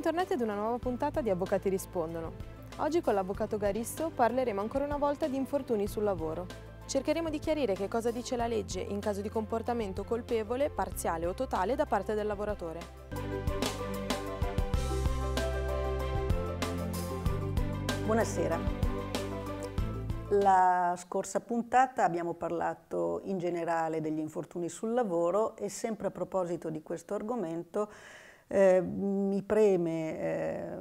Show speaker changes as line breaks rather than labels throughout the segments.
Bentornati ad una nuova puntata di Avvocati Rispondono. Oggi con l'avvocato Garisto parleremo ancora una volta di infortuni sul lavoro. Cercheremo di chiarire che cosa dice la legge in caso di comportamento colpevole, parziale o totale da parte del lavoratore. Buonasera. La scorsa puntata abbiamo parlato in generale degli infortuni sul lavoro e sempre a proposito di questo argomento eh, mi preme eh,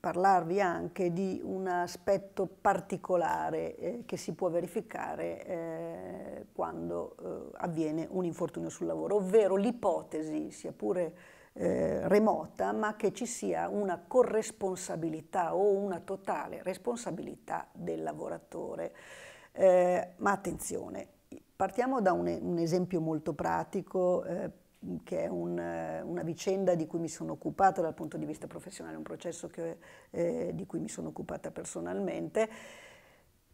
parlarvi anche di un aspetto particolare eh, che si può verificare eh, quando eh, avviene un infortunio sul lavoro, ovvero l'ipotesi, sia pure remota, ma che ci sia una corresponsabilità o una totale responsabilità del lavoratore. ma attenzione, partiamo da un, un esempio molto pratico che è un, eh, una vicenda di cui mi sono occupata dal punto di vista professionale, un processo che, eh, di cui mi sono occupata personalmente,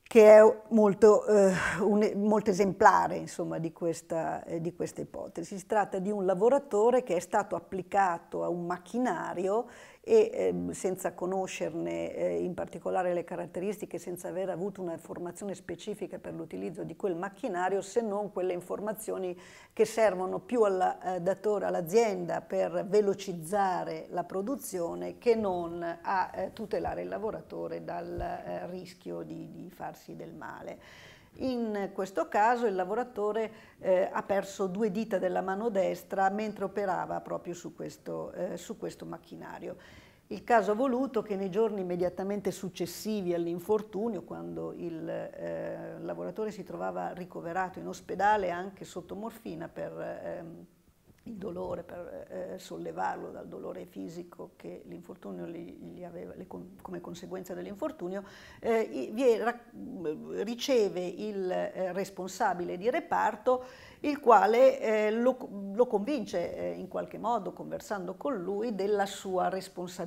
che è molto, eh, un, molto esemplare insomma, di, questa, eh, di questa ipotesi. Si tratta di un lavoratore che è stato applicato a un macchinario e ehm, senza conoscerne eh, in particolare le caratteristiche, senza aver avuto una formazione specifica per l'utilizzo di quel macchinario, se non quelle informazioni che servono più alla, eh, datore, all'azienda per velocizzare la produzione che non a eh, tutelare il lavoratore dal eh, rischio di, di farsi del male. In questo caso il lavoratore eh, ha perso due dita della mano destra mentre operava proprio su questo, eh, su questo macchinario. Il caso ha voluto che nei giorni immediatamente successivi all'infortunio, quando il eh, lavoratore si trovava ricoverato in ospedale anche sotto morfina per, ehm, il dolore per eh, sollevarlo dal dolore fisico che l'infortunio gli, aveva le, come conseguenza dell'infortunio, eh, eh, riceve il eh, responsabile di reparto il quale eh, lo, lo, convince eh, in qualche modo conversando con lui della sua responsabilità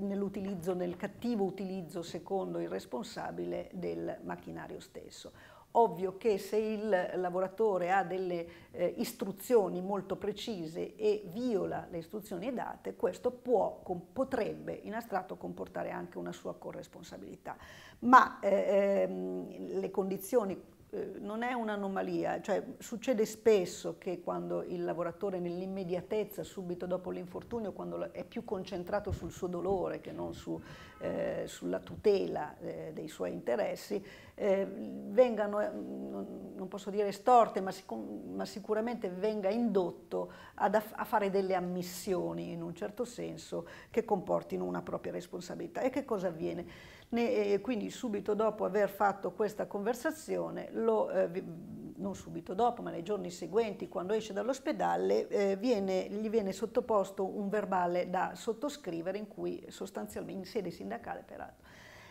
nell'utilizzo, nel cattivo utilizzo secondo il responsabile del macchinario stesso. Ovvio che se il lavoratore ha delle eh, istruzioni molto precise e viola le istruzioni date, questo può, potrebbe in astratto comportare anche una sua corresponsabilità. Ma eh, ehm, le condizioni eh, non è un'anomalia, cioè succede spesso che quando il lavoratore nell'immediatezza, subito dopo l'infortunio, quando è più concentrato sul suo dolore che non su, eh, sulla tutela eh, dei suoi interessi, eh, vengano, eh, non posso dire storte, ma, sic ma sicuramente venga indotto a fare delle ammissioni in un certo senso che comportino una propria responsabilità. E che cosa avviene? Ne, eh, quindi subito dopo aver fatto questa conversazione, lo, eh, non subito dopo, ma nei giorni seguenti, quando esce dall'ospedale, eh, gli viene sottoposto un verbale da sottoscrivere in cui sostanzialmente, in sede sindacale peraltro,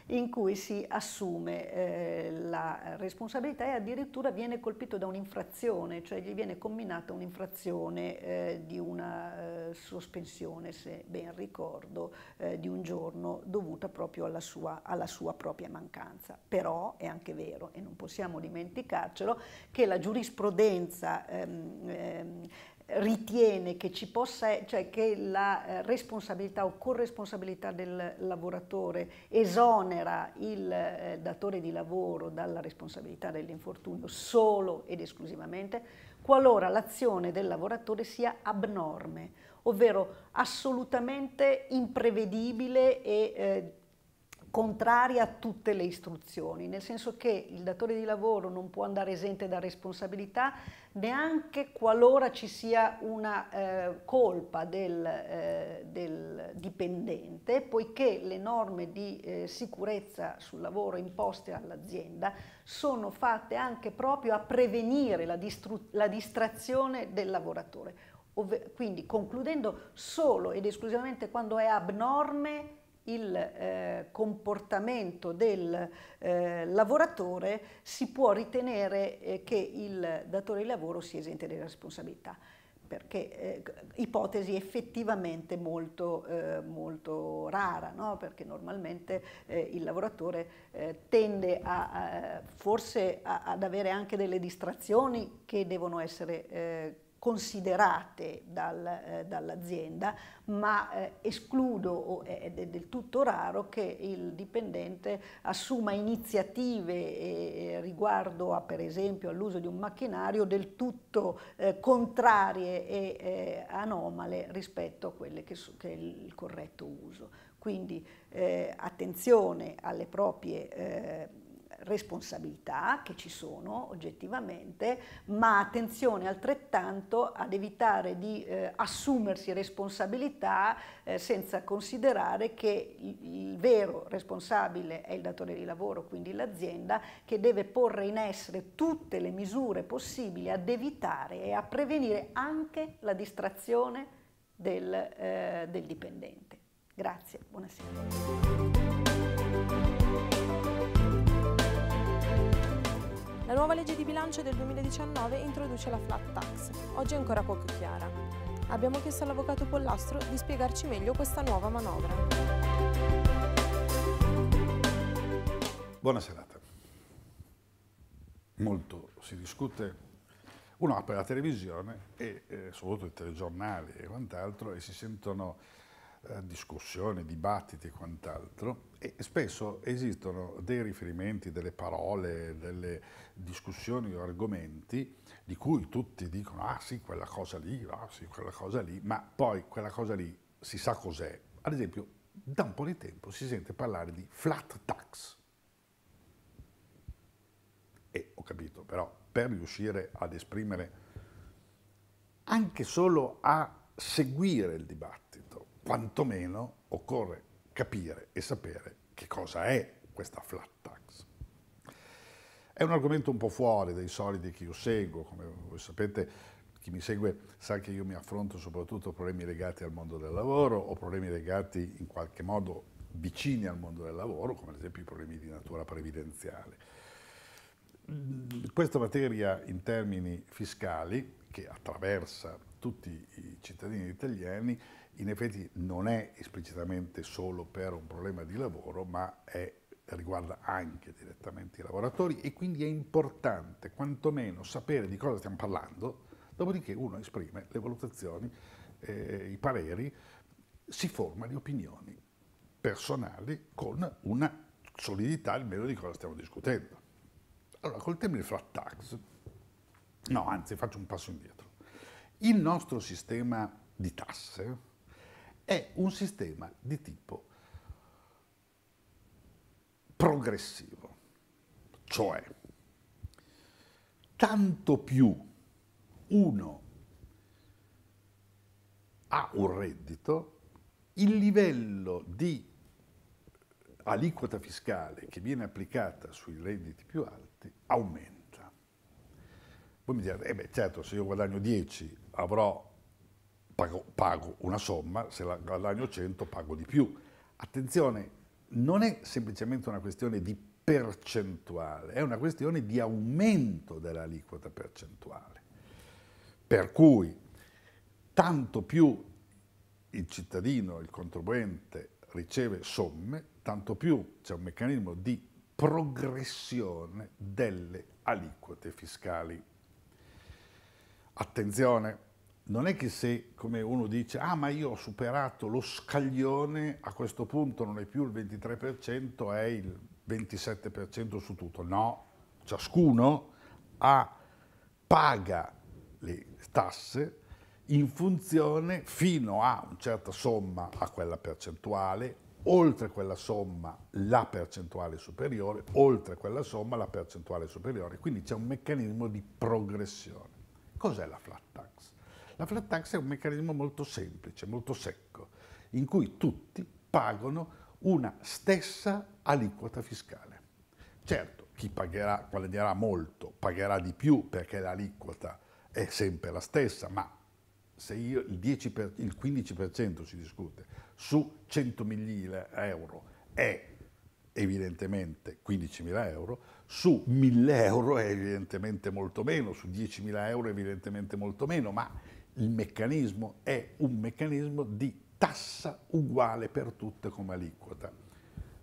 in cui si assume eh, la responsabilità e addirittura viene colpito da un'infrazione, cioè gli viene combinata un'infrazione eh, di una eh, sospensione, se ben ricordo, eh, di un giorno dovuta proprio alla sua, alla sua propria mancanza. Però è anche vero, e non possiamo dimenticarcelo, che la giurisprudenza ehm, ehm, ritiene che ci possa, cioè che la eh, responsabilità o corresponsabilità del lavoratore esonera il eh, datore di lavoro dalla responsabilità dell'infortunio solo ed esclusivamente qualora l'azione del lavoratore sia abnorme, ovvero assolutamente imprevedibile e eh, contraria a tutte le istruzioni, nel senso che il datore di lavoro non può andare esente da responsabilità neanche qualora ci sia una eh, colpa del, eh, del, dipendente, poiché le norme di eh, sicurezza sul lavoro imposte all'azienda sono fatte anche proprio a prevenire la, la distrazione del lavoratore. Ove quindi concludendo solo ed esclusivamente quando è abnorme il eh, comportamento del eh, lavoratore si può ritenere eh, che il datore di lavoro sia esente delle responsabilità perché eh, ipotesi effettivamente molto, eh, molto rara, no? perché normalmente eh, il lavoratore tende a, a forse a, ad avere anche delle distrazioni che devono essere considerate dal, eh, dall'azienda, ma eh, escludo, o eh, è, è, del tutto raro, che il dipendente assuma iniziative eh, eh, riguardo a, per esempio all'uso di un macchinario del tutto eh, contrarie e anomale rispetto a quelle che, che è il corretto uso. Quindi eh, attenzione alle proprie eh, responsabilità che ci sono oggettivamente, ma attenzione altrettanto ad evitare di eh, assumersi responsabilità eh, senza considerare che il, il vero responsabile è il datore di lavoro, quindi l'azienda, che deve porre in essere tutte le misure possibili ad evitare e a prevenire anche la distrazione del, eh, del dipendente. Grazie, buonasera. La nuova legge di bilancio del 2019 introduce la flat tax, oggi ancora poco chiara. Abbiamo chiesto all'avvocato Pollastro di spiegarci meglio questa nuova manovra.
Buona serata. Molto si discute, uno apre la televisione e eh, soprattutto i telegiornali e quant'altro e si sentono eh, discussioni, dibattiti e quant'altro e spesso esistono dei riferimenti, delle parole, delle discussioni o argomenti di cui tutti dicono ah sì quella cosa lì, ah sì quella cosa lì, ma poi quella cosa lì si sa cos'è. Ad esempio da un po' di tempo si sente parlare di flat tax. E ho capito però per riuscire ad esprimere anche solo a seguire il dibattito, quantomeno occorre capire e sapere che cosa è questa flat tax. È un argomento un po' fuori dai soliti che io seguo, come voi sapete chi mi segue sa che io mi affronto soprattutto problemi legati al mondo del lavoro o problemi legati in qualche modo vicini al mondo del lavoro, come ad esempio i problemi di natura previdenziale. Questa materia in termini fiscali, che attraversa tutti i cittadini italiani, in effetti non è esplicitamente solo per un problema di lavoro, ma è, riguarda anche direttamente i lavoratori e quindi è importante quantomeno sapere di cosa stiamo parlando, dopodiché uno esprime le valutazioni, eh, i pareri, si forma le opinioni personali con una solidità almeno di cosa stiamo discutendo. Allora, col tema termine flat tax, no, anzi faccio un passo indietro. Il nostro sistema di tasse, è un sistema di tipo progressivo, cioè tanto più uno ha un reddito, il livello di aliquota fiscale che viene applicata sui redditi più alti aumenta. Voi mi direte, eh beh certo, se io guadagno 10 avrò pago, pago una somma, se la guadagno 100 pago di più. Attenzione, non è semplicemente una questione di percentuale, è una questione di aumento dell'aliquota percentuale. Per cui tanto più il cittadino, il contribuente riceve somme, tanto più c'è un meccanismo di progressione delle aliquote fiscali. Attenzione, non è che se, come uno dice, ah ma io ho superato lo scaglione, a questo punto non è più il 23%, è il 27% su tutto. No, ciascuno ha, paga le tasse in funzione fino a una certa somma a quella percentuale, oltre quella somma la percentuale superiore, oltre quella somma la percentuale superiore. Quindi c'è un meccanismo di progressione. Cos'è la flat la flat tax è un meccanismo molto semplice, molto secco, in cui tutti pagano una stessa aliquota fiscale. Certo, chi pagherà, guadagnerà molto, pagherà di più perché l'aliquota è sempre la stessa, ma se io il, 10 per, il 15% si discute su 100.000 euro è evidentemente 15.000 euro, su 1.000 euro è evidentemente molto meno, su 10.000 euro è evidentemente molto meno, ma il meccanismo è un meccanismo di tassa uguale per tutte come aliquota.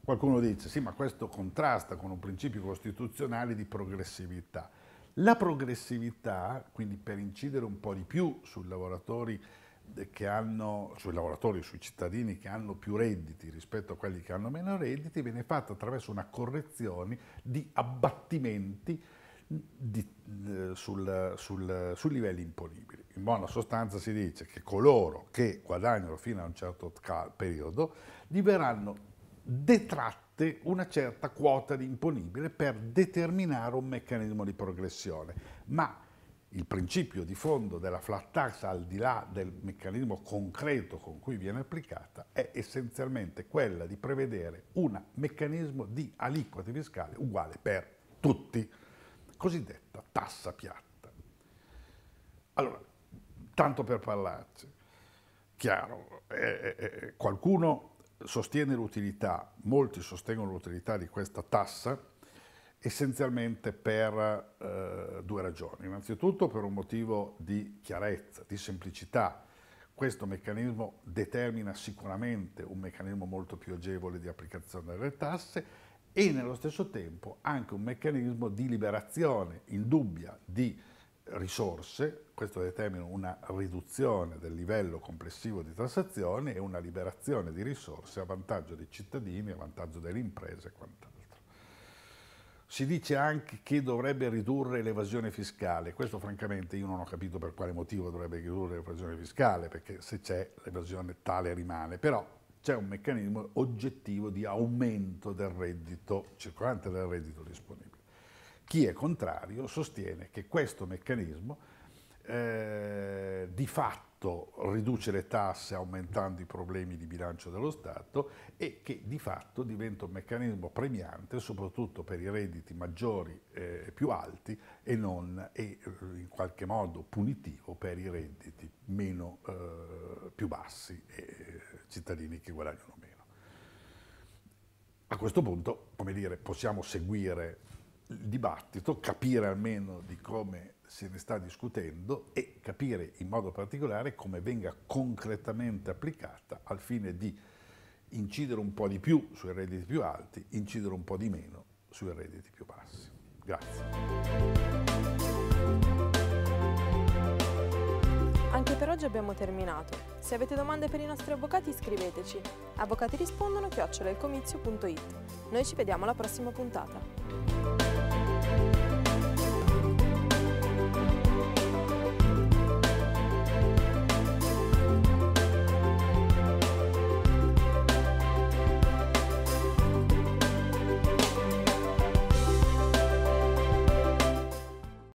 Qualcuno dice, sì, ma questo contrasta con un principio costituzionale di progressività. La progressività, quindi per incidere un po' di più sui lavoratori che hanno, sui lavoratori, sui cittadini che hanno più redditi rispetto a quelli che hanno meno redditi, viene fatta attraverso una correzione di abbattimenti di, eh, sul, sul, sui livelli imponibili. In buona sostanza si dice che coloro che guadagnano fino a un certo periodo gli verranno detratte una certa quota di imponibile per determinare un meccanismo di progressione. Ma il principio di fondo della flat tax, al di là del meccanismo concreto con cui viene applicata, è essenzialmente quella di prevedere un meccanismo di aliquote fiscale uguale per tutti cosiddetta tassa piatta. Allora, tanto per parlarci, chiaro, eh, eh, eh, qualcuno sostiene l'utilità, molti sostengono l'utilità di questa tassa essenzialmente per eh, due ragioni. Innanzitutto per un motivo di chiarezza, di semplicità. Questo meccanismo determina sicuramente un meccanismo molto più agevole di applicazione delle tasse e nello stesso tempo anche un meccanismo di liberazione indubbia di risorse, questo determina una riduzione del livello complessivo di tassazione e una liberazione di risorse a vantaggio dei cittadini, a vantaggio delle imprese e quant'altro. Si dice anche che dovrebbe ridurre l'evasione fiscale, questo francamente io non ho capito per quale motivo dovrebbe ridurre l'evasione fiscale, perché se c'è l'evasione tale rimane, però c'è un meccanismo oggettivo di aumento del reddito circolante del reddito disponibile. Chi è contrario sostiene che questo meccanismo eh, di fatto fatto riduce le tasse aumentando i problemi di bilancio dello Stato e che di fatto diventa un meccanismo premiante soprattutto per i redditi maggiori eh, e più alti e, non, e eh, in qualche modo punitivo per i redditi meno, eh, più bassi e eh, cittadini che guadagnano meno. A questo punto, come dire, possiamo seguire il dibattito, capire almeno di come se ne sta discutendo e capire in modo particolare come venga concretamente applicata al fine di incidere un po' di più sui redditi più alti, incidere un po' di meno sui redditi più bassi. Grazie.
Anche per oggi abbiamo terminato. Se avete domande per i nostri avvocati iscriveteci. Avvocati rispondono chiocciolelcomizio.it. Noi ci vediamo alla prossima puntata. thank you